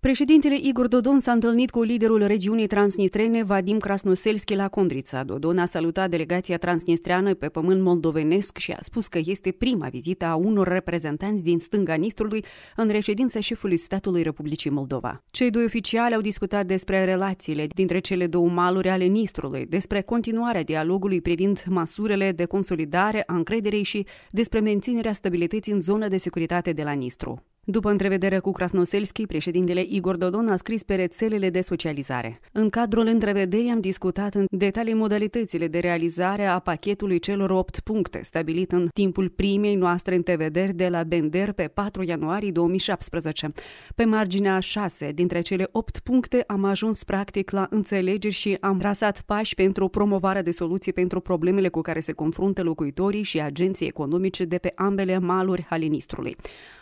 Președintele Igor Dodon s-a întâlnit cu liderul regiunii transnistrene Vadim Krasnoselski la Condrița. Dodon a salutat delegația transnistreană pe pământ moldovenesc și a spus că este prima vizită a unor reprezentanți din stânga Nistrului în reședința șefului statului Republicii Moldova. Cei doi oficiali au discutat despre relațiile dintre cele două maluri ale Nistrului, despre continuarea dialogului privind măsurile de consolidare a încrederei și despre menținerea stabilității în zona de securitate de la Nistru. După întrevederea cu Krasnoselski, președintele Igor Dodon a scris pe rețelele de socializare. În cadrul întrevederii am discutat în detalii modalitățile de realizare a pachetului celor 8 puncte, stabilit în timpul primei noastre întrevederi de la Bender pe 4 ianuarie 2017. Pe marginea 6 dintre cele 8 puncte am ajuns practic la înțelegeri și am rasat pași pentru promovarea de soluții pentru problemele cu care se confruntă locuitorii și agenții economice de pe ambele maluri Halinistrului.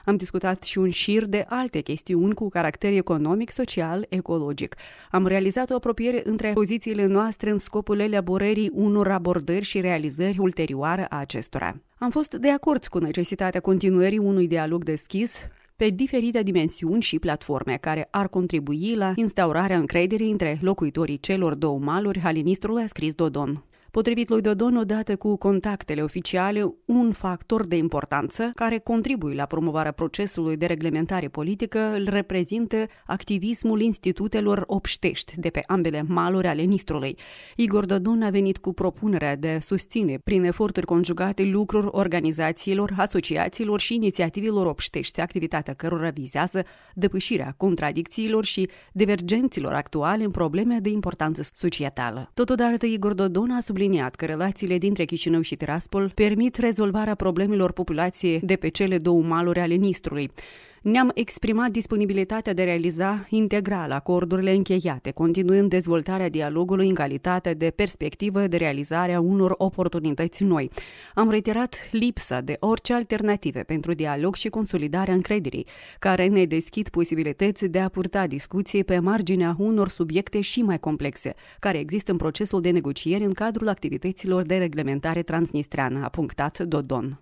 Am discutat și și un șir de alte chestiuni cu caracter economic, social, ecologic. Am realizat o apropiere între pozițiile noastre în scopul elaborării unor abordări și realizări ulterioare a acestora. Am fost de acord cu necesitatea continuării unui dialog deschis pe diferite dimensiuni și platforme care ar contribui la instaurarea încrederii între locuitorii celor două maluri, Halinistrul a scris Dodon. Potrivit lui Dodon, odată cu contactele oficiale, un factor de importanță care contribuie la promovarea procesului de reglementare politică îl reprezintă activismul institutelor obștești de pe ambele maluri ale Nistrului. Igor Dodon a venit cu propunerea de a susține prin eforturi conjugate lucruri organizațiilor, asociațiilor și inițiativelor obștești, activitatea cărora vizează depășirea contradicțiilor și divergenților actuale în probleme de importanță societală. Totodată, Igor Dodon a subliniat subliniat că relațiile dintre Chișinău și Tiraspol permit rezolvarea problemelor populației de pe cele două maluri ale Nistrului ne-am exprimat disponibilitatea de a realiza integral acordurile încheiate, continuând dezvoltarea dialogului în calitate de perspectivă de realizare a unor oportunități noi. Am reiterat lipsa de orice alternative pentru dialog și consolidarea încrederii, care ne deschid posibilități de a purta discuții pe marginea unor subiecte și mai complexe, care există în procesul de negociere în cadrul activităților de reglementare transnistreană, a punctat Dodon.